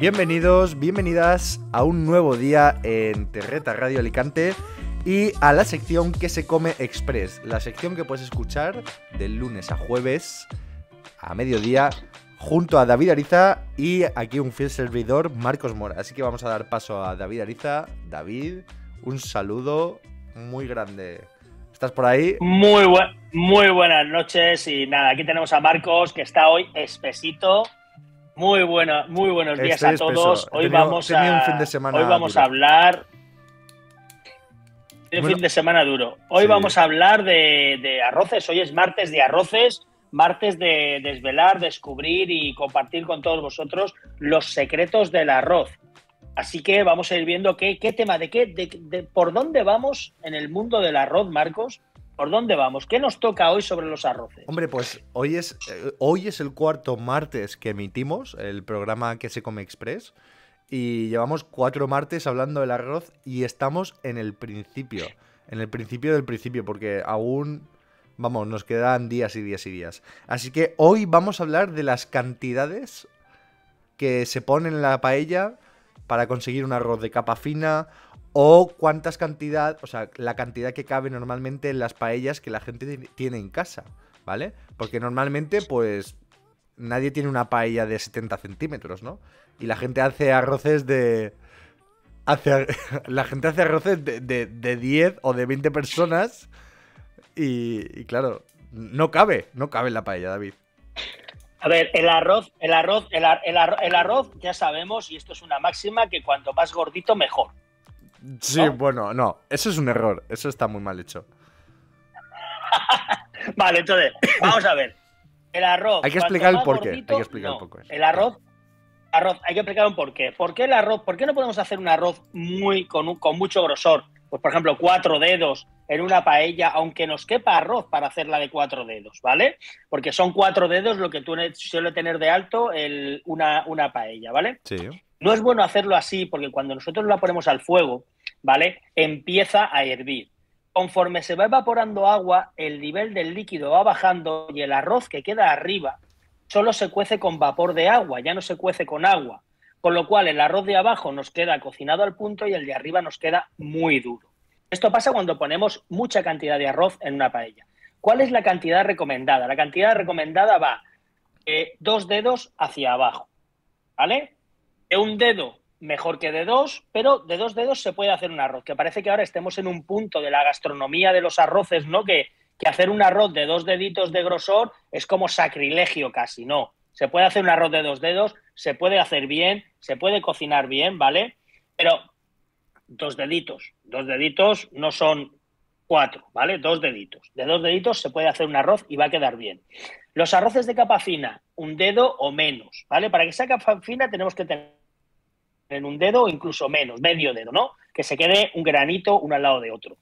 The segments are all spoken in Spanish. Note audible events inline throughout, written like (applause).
Bienvenidos, bienvenidas a un nuevo día en Terreta Radio Alicante y a la sección que se come express, la sección que puedes escuchar de lunes a jueves a mediodía junto a David Ariza y aquí un fiel servidor, Marcos Mora. Así que vamos a dar paso a David Ariza. David, un saludo muy grande. ¿Estás por ahí? Muy, muy buenas noches y nada, aquí tenemos a Marcos que está hoy espesito muy, buena, muy buenos días a todos. Hoy, vamos a, hablar. Un fin de semana duro. Hoy vamos a hablar de, arroces. Hoy es martes de arroces, martes de desvelar, descubrir y compartir con todos vosotros los secretos del arroz. Así que vamos a ir viendo qué, qué tema, de qué, de, por dónde vamos en el mundo del arroz, Marcos, ¿Por dónde vamos? ¿Qué nos toca hoy sobre los arroces? Hombre, pues hoy es, eh, hoy es el cuarto martes que emitimos el programa que se come express y llevamos cuatro martes hablando del arroz y estamos en el principio, en el principio del principio, porque aún, vamos, nos quedan días y días y días. Así que hoy vamos a hablar de las cantidades que se ponen en la paella para conseguir un arroz de capa fina o cuántas cantidades, o sea, la cantidad que cabe normalmente en las paellas que la gente tiene en casa, ¿vale? Porque normalmente, pues, nadie tiene una paella de 70 centímetros, ¿no? Y la gente hace arroces de... Hace, (laughs) la gente hace arroces de, de, 10 o de 20 personas y, claro, no cabe, no cabe en la paella, David. A ver, el arroz, el arroz, el, el arroz, ya sabemos, y esto es una máxima, que cuanto más gordito, mejor. Sí, bueno, no. Eso es un error. Eso está muy mal hecho. (laughs) vale, entonces, vamos a ver. El arroz. Hay que explicar el porqué. hay que explicar un poco eso. El arroz. Arroz, hay que explicar un porqué. ¿Por qué el arroz? ¿Por qué no podemos hacer un arroz muy con, mucho grosor? Pues, por ejemplo, cuatro dedos en una paella, aunque nos quepa arroz para hacerla de cuatro dedos, ¿vale? Porque son cuatro dedos lo que tú suele tener de alto una, una paella, ¿vale? Sí. No es bueno hacerlo así porque cuando nosotros la ponemos al fuego, ¿vale? Empieza a hervir. Conforme se va evaporando agua, el nivel del líquido va bajando y el arroz que queda arriba solo se cuece con vapor de agua, ya no se cuece con agua. Con lo cual, el arroz de abajo nos queda cocinado al punto y el de arriba nos queda muy duro. Esto pasa cuando ponemos mucha cantidad de arroz en una paella. ¿Cuál es la cantidad recomendada? La cantidad recomendada va eh, dos dedos hacia abajo, ¿vale? un dedo mejor que de dos, pero de dos dedos se puede hacer un arroz, que parece que ahora estemos en un punto de la gastronomía de los arroces, ¿no? Que, que hacer un arroz de dos deditos de grosor es como sacrilegio casi, no. Se puede hacer un arroz de dos dedos, se puede hacer bien, se puede cocinar bien, ¿vale? Pero dos deditos, dos deditos no son cuatro, ¿vale? Dos deditos. De dos deditos se puede hacer un arroz y va a quedar bien. Los arroces de capa fina, un dedo o menos, ¿vale? Para que sea capa fina tenemos que tener en un dedo, o incluso menos, medio dedo, ¿no? Que se quede un granito uno al lado de otro.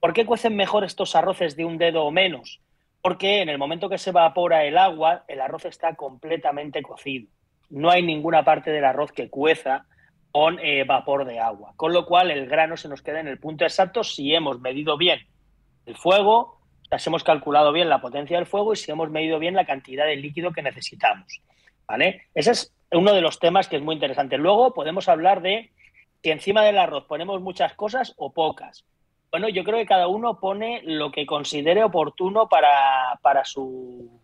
¿Por qué cuecen mejor estos arroces de un dedo o menos? Porque en el momento que se evapora el agua, el arroz está completamente cocido. No hay ninguna parte del arroz que cueza con eh, vapor de agua. Con lo cual, el grano se nos queda en el punto exacto si hemos medido bien el fuego, si hemos calculado bien la potencia del fuego y si hemos medido bien la cantidad de líquido que necesitamos. ¿Vale? Esa es uno de los temas que es muy interesante. Luego podemos hablar de si encima del arroz ponemos muchas cosas o pocas. Bueno, yo creo que cada uno pone lo que considere oportuno para, para, su,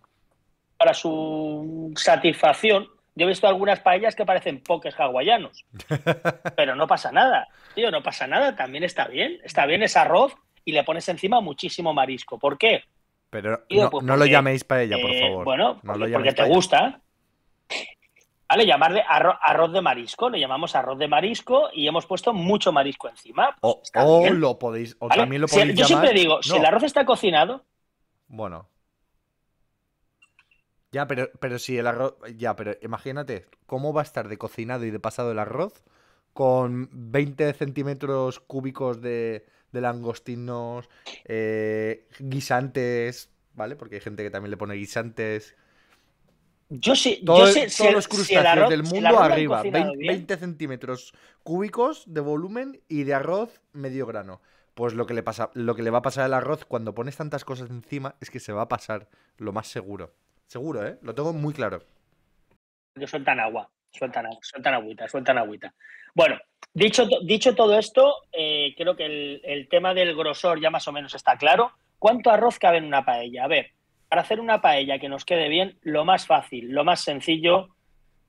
para su satisfacción. Yo he visto algunas paellas que parecen poques hawaianos, (laughs) pero no pasa nada. Tío, no pasa nada, también está bien. Está bien, ese arroz y le pones encima muchísimo marisco. ¿Por qué? Pero pues no, lo llaméis paella, por eh, favor. bueno, porque te gusta. Llamarle arroz de marisco, le llamamos arroz de marisco y hemos puesto mucho marisco encima. o, lo podéis, o también lo podéis Yo siempre digo, si el arroz está cocinado... Bueno. Ya, pero, pero si el arroz... Ya, pero imagínate, ¿cómo va a estar de cocinado y de pasado el arroz con 20 centímetros cúbicos de, langostinos, eh, guisantes, ¿vale? Porque hay gente que también le pone guisantes yo yo sé, todos los crustáceos del mundo arriba, 20, centímetros cúbicos de volumen y de arroz medio grano. Pues lo que, le pasa, lo que le va a pasar al arroz cuando pones tantas cosas encima es que se va a pasar, lo más seguro. Seguro, ¿eh? Lo tengo muy claro. Yo sueltan agua, sueltan, sueltan agüita, sueltan agüita. Bueno, dicho, dicho todo esto, eh, creo que el, el tema del grosor ya más o menos está claro. ¿Cuánto arroz cabe en una paella? A ver, para hacer una paella que nos quede bien, lo más fácil, lo más sencillo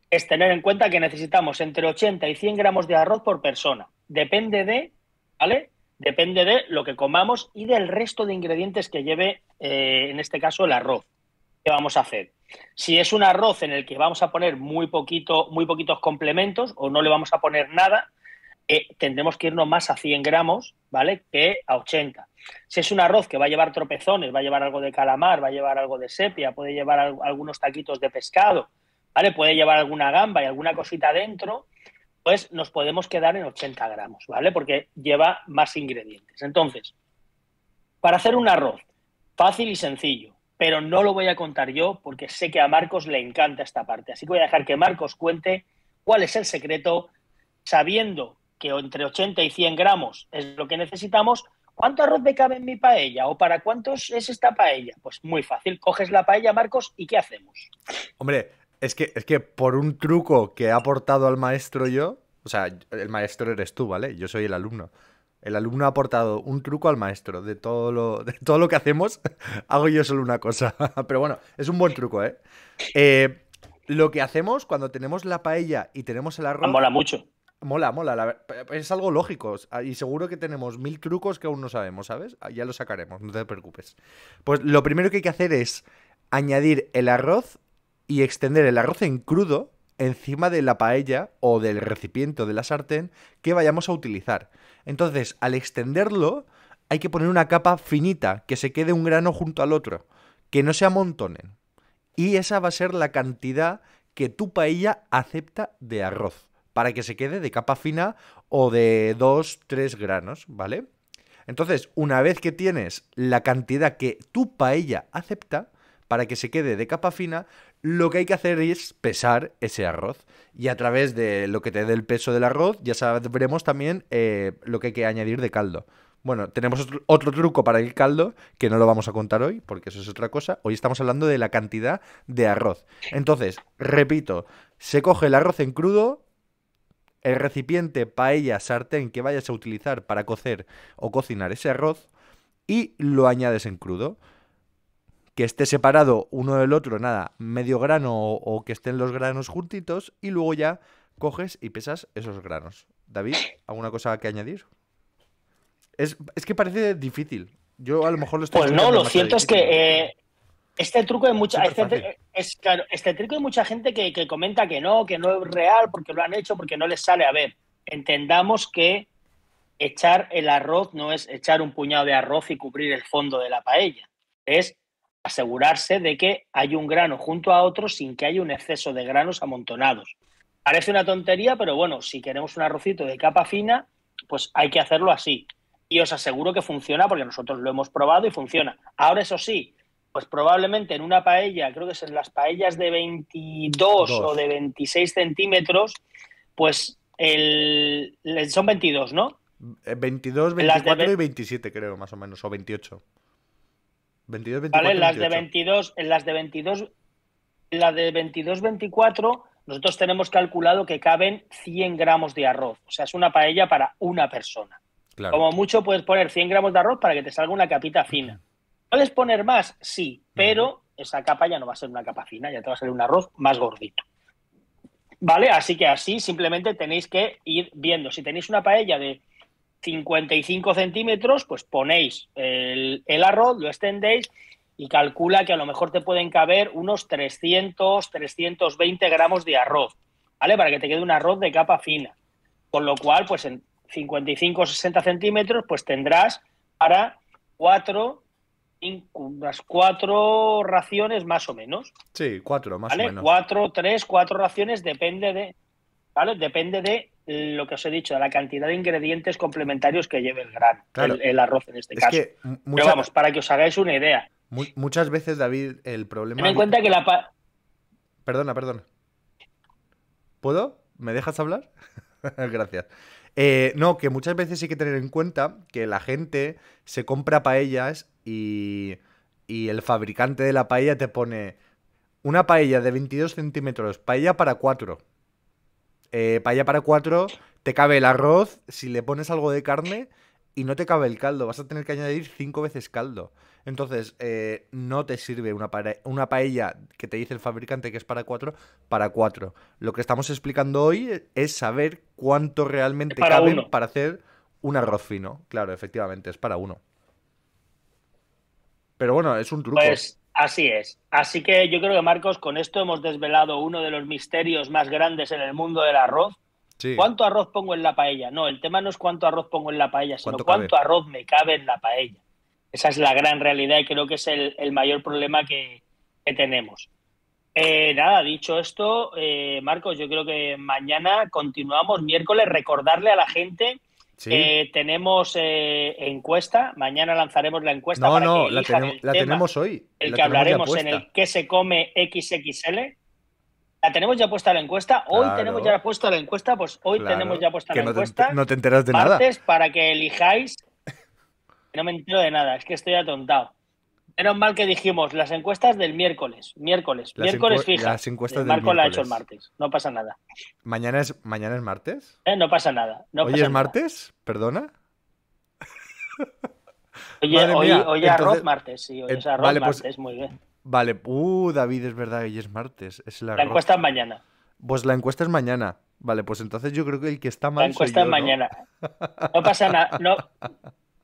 es tener en cuenta que necesitamos entre 80 y 100 gramos de arroz por persona. Depende de, ¿vale? Depende de lo que comamos y del resto de ingredientes que lleve, eh, en este caso, el arroz. que vamos a hacer? Si es un arroz en el que vamos a poner muy, poquito, muy poquitos complementos o no le vamos a poner nada, tendremos que irnos más a 100 gramos, ¿vale? Que a 80. Si es un arroz que va a llevar tropezones, va a llevar algo de calamar, va a llevar algo de sepia, puede llevar algunos taquitos de pescado, ¿vale? Puede llevar alguna gamba y alguna cosita dentro, pues nos podemos quedar en 80 gramos, ¿vale? Porque lleva más ingredientes. Entonces, para hacer un arroz fácil y sencillo, pero no lo voy a contar yo porque sé que a Marcos le encanta esta parte. Así que voy a dejar que Marcos cuente cuál es el secreto, sabiendo que entre 80 y 100 gramos es lo que necesitamos, ¿cuánto arroz me cabe en mi paella? ¿O para cuántos es esta paella? Pues muy fácil, coges la paella, Marcos, ¿y qué hacemos? Hombre, es que, es que por un truco que he aportado al maestro yo, o sea, el maestro eres tú, ¿vale? Yo soy el alumno. El alumno ha aportado un truco al maestro. De todo lo, de todo lo que hacemos, (laughs) hago yo solo una cosa. (laughs) Pero bueno, es un buen truco, ¿eh? ¿eh? lo que hacemos cuando tenemos la paella y tenemos el arroz. mola mucho. Mola, mola. La, es algo lógico. Y seguro que tenemos mil trucos que aún no sabemos, ¿sabes? Ah, ya lo sacaremos, no te preocupes. Pues lo primero que hay que hacer es añadir el arroz y extender el arroz en crudo encima de la paella o del recipiente de la sartén que vayamos a utilizar. Entonces, al extenderlo, hay que poner una capa finita, que se quede un grano junto al otro, que no se amontonen. Y esa va a ser la cantidad que tu paella acepta de arroz para que se quede de capa fina o de 2, 3 granos, ¿vale? Entonces, una vez que tienes la cantidad que tu paella acepta, para que se quede de capa fina, lo que hay que hacer es pesar ese arroz. Y a través de lo que te dé el peso del arroz, ya sabremos también eh, lo que hay que añadir de caldo. Bueno, tenemos otro, truco para el caldo que no lo vamos a contar hoy, porque eso es otra cosa. Hoy estamos hablando de la cantidad de arroz. Entonces, repito, se coge el arroz en crudo, el recipiente, paella, sartén que vayas a utilizar para cocer o cocinar ese arroz y lo añades en crudo. Que esté separado uno del otro, nada, medio grano o, que estén los granos juntitos y luego ya coges y pesas esos granos. David, ¿alguna cosa que añadir? Es, que parece difícil. Yo a lo mejor lo estoy Pues no, lo cierto es que este truco de mucha, este es, claro, este truco mucha gente que, que, comenta que no, que no es real, porque lo han hecho, porque no les sale. A ver, entendamos que echar el arroz no es echar un puñado de arroz y cubrir el fondo de la paella. Es asegurarse de que hay un grano junto a otro sin que haya un exceso de granos amontonados. Parece una tontería, pero bueno, si queremos un arrocito de capa fina, pues hay que hacerlo así. Y os aseguro que funciona porque nosotros lo hemos probado y funciona. Ahora, eso sí, pues probablemente en una paella, creo que es en las paellas de 22 o de 26 centímetros, pues el, son 22, ¿no? 22, eh, 24 y 27 creo, más o menos, o 28. 22, 24, vale, las de 22, en las de 22, la de 22, 24, nosotros tenemos calculado que caben 100 gramos de arroz. O sea, es una paella para una persona. Claro. Como mucho puedes poner 100 gramos de arroz para que te salga una capita fina. ¿Puedes poner más? Sí, pero esa capa ya no va a ser una capa fina, ya te va a salir un arroz más gordito. ¿Vale? Así que así simplemente tenéis que ir viendo. Si tenéis una paella de 55 centímetros, pues ponéis el, arroz, lo extendéis y calcula que a lo mejor te pueden caber unos 300, 320 gramos de arroz, ¿vale? Para que te quede un arroz de capa fina. Con lo cual, pues en 55 o 60 centímetros, pues tendrás para 4 unas cuatro raciones más o menos. Sí, cuatro más o menos. Cuatro, tres, cuatro raciones, depende de, ¿vale? Depende de lo que os he dicho, de la cantidad de ingredientes complementarios que lleve el gran, el, arroz en este caso. Pero vamos, para que os hagáis una idea. muchas veces, David, el problema. Ten en cuenta que la. Perdona, perdona. ¿Puedo? ¿Me dejas hablar? (laughs) Gracias. Eh, no, que muchas veces hay que tener en cuenta que la gente se compra paellas y, el fabricante de la paella te pone una paella de 22 centímetros, paella para 4. Eh, paella para 4, te cabe el arroz, si le pones algo de carne y no te cabe el caldo, vas a tener que añadir cinco veces caldo. Entonces, eh, no te sirve una, paella, que te dice el fabricante que es para 4, para 4. Lo que estamos explicando hoy es saber cuánto realmente cabe para hacer un arroz fino. Claro, efectivamente, es para uno. Pero bueno, es un truco. Pues así es. Así que yo creo que, Marcos, con esto hemos desvelado uno de los misterios más grandes en el mundo del arroz. ¿Cuánto arroz pongo en la paella? No, el tema no es cuánto arroz pongo en la paella, sino ¿Cuánto, arroz me cabe en la paella. Esa es la gran realidad y creo que es el, mayor problema que, tenemos. Eh, nada, dicho esto, eh, Marcos, yo creo que mañana continuamos miércoles. Recordarle a la gente eh, tenemos eh, encuesta. Mañana lanzaremos la encuesta. No, no, la, tenemos, hoy. El que hablaremos en el que se come XXL. La tenemos ya puesta la encuesta. Hoy tenemos ya puesta la encuesta. Pues hoy tenemos ya puesta la encuesta. Te, no te enteras de nada. Para que elijáis. No me entero de nada. Es que estoy atontado un mal que dijimos las encuestas del miércoles. Miércoles. miércoles fija. Las encuestas Marco la ha hecho el martes. No pasa nada. ¿Mañana es, mañana es martes? Eh, no pasa nada. No ¿Hoy es martes? ¿Perdona? (laughs) hoy, es arroz martes. Sí, hoy es arroz pues martes. muy bien. Vale. Uh, David, es verdad, que hoy es martes. Es La encuesta es mañana. Pues la encuesta es mañana. Vale, pues entonces yo creo que el que está mal. La encuesta es mañana. (laughs) No pasa nada. No,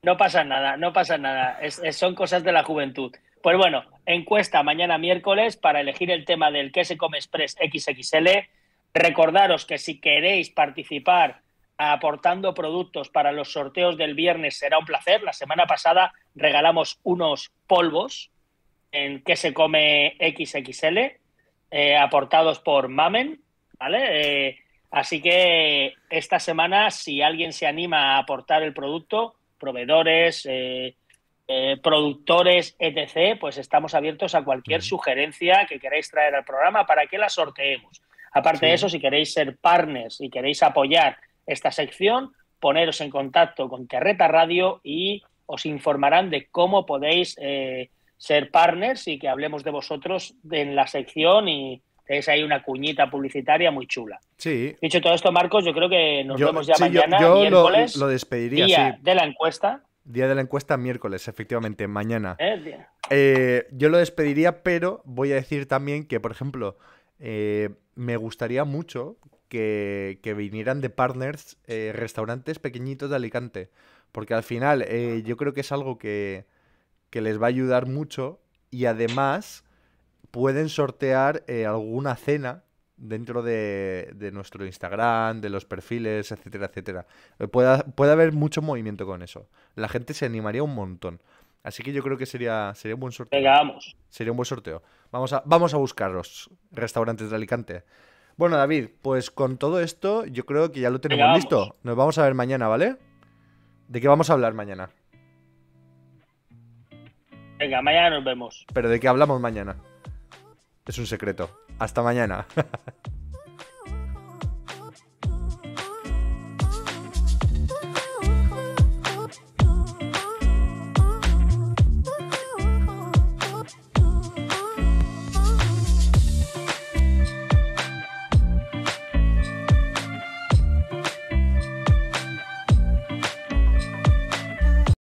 no pasa nada, no pasa nada. son cosas de la juventud. Pues bueno, encuesta mañana miércoles para elegir el tema del que se come Express XXL. Recordaros que si queréis participar aportando productos para los sorteos del viernes será un placer. La semana pasada regalamos unos polvos en que se come XXL, eh, aportados por Mamen, ¿vale? Eh, así que esta semana, si alguien se anima a aportar el producto, proveedores, eh, eh, productores, etc., pues estamos abiertos a cualquier sugerencia que queráis traer al programa para que la sorteemos. Aparte de eso, si queréis ser partners y queréis apoyar esta sección, poneros en contacto con Terreta Radio y os informarán de cómo podéis eh, ser partners y que hablemos de vosotros en la sección y, es ahí una cuñita publicitaria muy chula. Sí. Dicho todo esto, Marcos, yo creo que nos vemos ya mañana, yo, Lo, despediría, día de la encuesta. Día de la encuesta, miércoles, efectivamente, mañana. ¿Eh? Eh, yo lo despediría, pero voy a decir también que, por ejemplo, eh, me gustaría mucho que, vinieran de partners restaurantes pequeñitos de Alicante. Porque al final yo creo que es algo que, que les va a ayudar mucho y además pueden sortear eh, alguna cena dentro de, nuestro Instagram, de los perfiles, etcétera, etcétera. Eh, puede, puede haber mucho movimiento con eso. La gente se animaría un montón. Así que yo creo que sería, sería un buen sorteo. Venga, vamos. Sería un buen sorteo. Vamos a, vamos a buscar los restaurantes de Alicante. Bueno, David, pues con todo esto yo creo que ya lo tenemos listo. Nos vamos a ver mañana, ¿vale? ¿De qué vamos a hablar mañana? Venga, mañana nos vemos. ¿Pero de qué hablamos mañana? Es un secreto. Hasta mañana. (laughs)